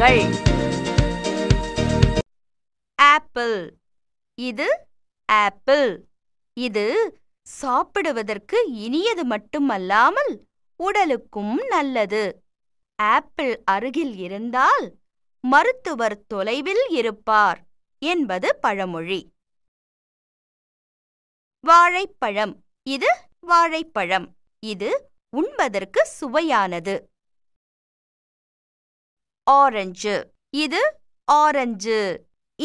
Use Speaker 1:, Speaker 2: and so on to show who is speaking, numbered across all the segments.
Speaker 1: பாருங்கள் ஆப்பிள் இது ஆப்பிள் இது சாப்பிடுவதற்கு இனியது மட்டுமல்லாமல் உடலுக்கும் நல்லது ஆப்பிள் அருகில் இருந்தால் மருத்துவர் தொலைவில் இருப்பார் என்பது பழமொழி வாழைப்பழம் இது வாழைப்பழம் இது உண்பதற்கு சுவையானது ஆரஞ்சு இது ஆரஞ்சு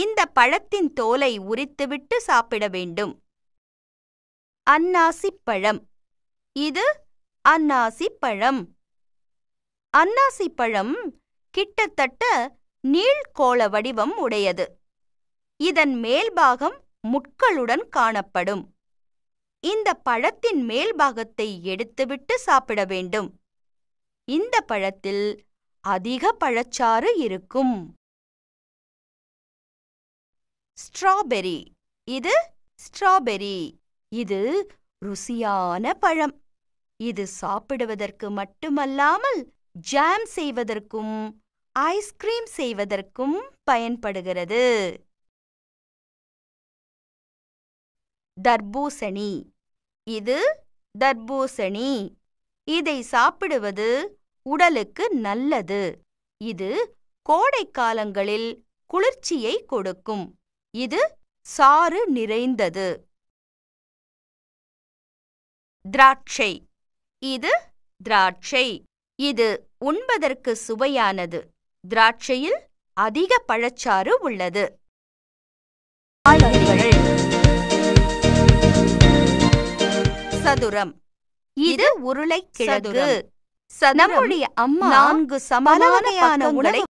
Speaker 1: இந்த பழத்தின் தோலை உரித்துவிட்டு சாப்பிட வேண்டும் அன்னாசி பழம் இது அன்னாசி பழம் அன்னாசி பழம் கிட்டத்தட்ட நீள்கோள வடிவம் உடையது இதன் மேல்பாகம் முட்களுடன் காணப்படும் இந்த பழத்தின் மேல்பாகத்தை எடுத்துவிட்டு சாப்பிட வேண்டும் இந்த பழத்தில் அதிக பழச்சாறு இருக்கும் ஸ்ட்ராபெரி இது ஸ்ட்ராபெரி இது ருசியான பழம் இது சாப்பிடுவதற்கு மட்டுமல்லாமல் ஜாம் செய்வதற்கும் ஐஸ்கிரீம் செய்வதற்கும் பயன்படுகிறது தர்பூசணி இது தர்பூசணி இதை சாப்பிடுவது உடலுக்கு நல்லது இது கோடை காலங்களில் குளிர்ச்சியை கொடுக்கும் இது சாறு நிறைந்தது திராட்சை இது திராட்சை இது உண்பதற்கு சுவையானது திராட்சையில் அதிக பழச்சாறு உள்ளது சதுரம் இது உருளைக்கிழங்கு நம்முடைய அம்மா நான்கு சமானமான உணவை